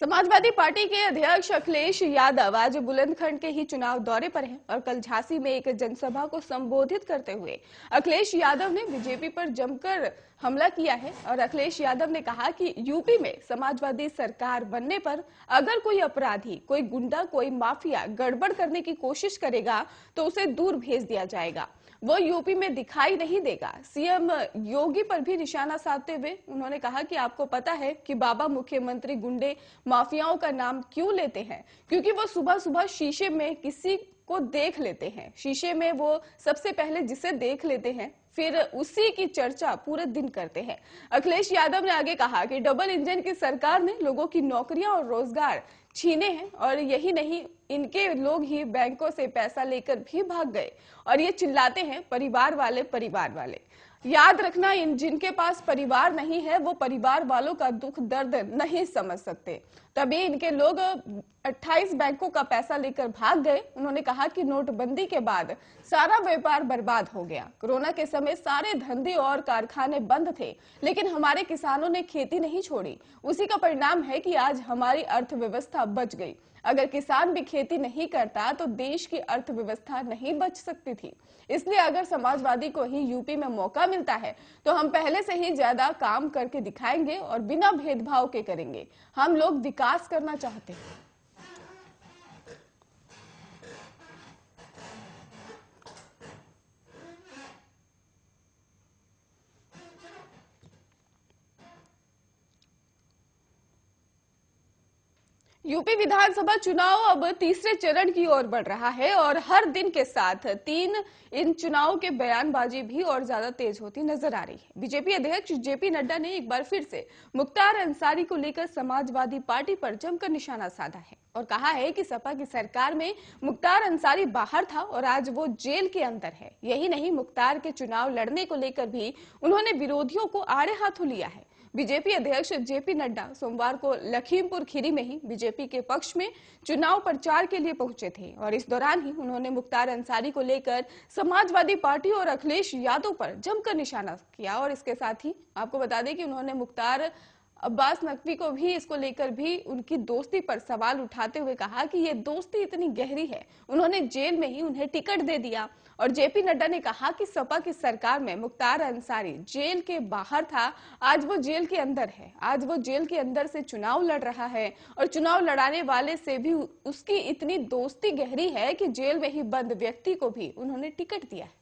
Samajwadi party के अध्यक्ष अखिलेश यादव आज बुलंदखंड के ही चुनाव दौरे पर हैं और कल झांसी में एक जनसभा को संबोधित करते हुए अखिलेश यादव ने बीजेपी पर जमकर हमला किया है और अखिलेश यादव ने कहा कि यूपी में समाजवादी सरकार बनने पर अगर कोई अपराधी कोई गुंडा कोई माफिया गड़बड़ करने की कोशिश करेगा तो उसे दूर भेज दिया जाएगा वो यूपी में दिखाई नहीं देगा सीएम योगी पर भी निशाना साधते हुए उन्होंने कहा कि आपको पता है कि बाबा मुख्यमंत्री गुंडे माफियाओं का नाम क्यों लेते हैं क्योंकि वो सुबह सुबह शीशे में किसी को देख लेते हैं शीशे में वो सबसे पहले जिसे देख लेते हैं फिर उसी की चर्चा पूरे दिन करते हैं अखिलेश यादव ने आगे कहा कि डबल इंजन की सरकार ने लोगों की नौकरियां और रोजगार छीने हैं और यही नहीं इनके लोग ही बैंकों से पैसा लेकर भी भाग गए और ये चिल्लाते हैं परिवार वाले परिवार वाले याद रखना इन जिनके पास परिवार नहीं है वो परिवार वालों का दुख दर्द नहीं समझ सकते तभी इनके लोग 28 बैंकों का पैसा लेकर भाग गए उन्होंने कहा कि नोटबंदी के बाद सारा व्यापार बर्बाद हो गया कोरोना के समय सारे धंधे और कारखाने बंद थे लेकिन हमारे किसानों ने खेती नहीं छोड़ी उसी का परिणाम है कि आज हमारी अर्थव्यवस्था बच गई अगर किसान भी खेती नहीं करता तो देश की अर्थव्यवस्था नहीं बच सकती थी इसलिए अगर समाजवादी को ही यूपी में मौका मिलता है तो हम पहले से ही ज्यादा काम करके दिखाएंगे और बिना भेदभाव के करेंगे हम लोग विकास करना चाहते हैं यूपी विधानसभा चुनाव अब तीसरे चरण की ओर बढ़ रहा है और हर दिन के साथ तीन इन चुनाव के बयानबाजी भी और ज्यादा तेज होती नजर आ रही है बीजेपी अध्यक्ष जेपी नड्डा ने एक बार फिर से मुख्तार अंसारी को लेकर समाजवादी पार्टी पर जमकर निशाना साधा है और कहा है कि सपा की सरकार में मुख्तार अंसारी बाहर था और आज वो जेल के अंदर है यही नहीं मुख्तार के चुनाव लड़ने को लेकर भी उन्होंने विरोधियों को आड़े हाथों लिया है बीजेपी अध्यक्ष जेपी नड्डा सोमवार को लखीमपुर खीरी में ही बीजेपी के पक्ष में चुनाव प्रचार के लिए पहुंचे थे और इस दौरान ही उन्होंने मुख्तार अंसारी को लेकर समाजवादी पार्टी और अखिलेश यादव पर जमकर निशाना किया और इसके साथ ही आपको बता दें कि उन्होंने मुख्तार अब्बास नकवी को भी इसको लेकर भी उनकी दोस्ती पर सवाल उठाते हुए कहा कि ये दोस्ती इतनी गहरी है उन्होंने जेल में ही उन्हें टिकट दे दिया और जेपी नड्डा ने कहा कि सपा की सरकार में मुख्तार अंसारी जेल के बाहर था आज वो जेल के अंदर है आज वो जेल के अंदर से चुनाव लड़ रहा है और चुनाव लड़ाने वाले से भी उसकी इतनी दोस्ती गहरी है कि जेल में ही बंद व्यक्ति को भी उन्होंने टिकट दिया है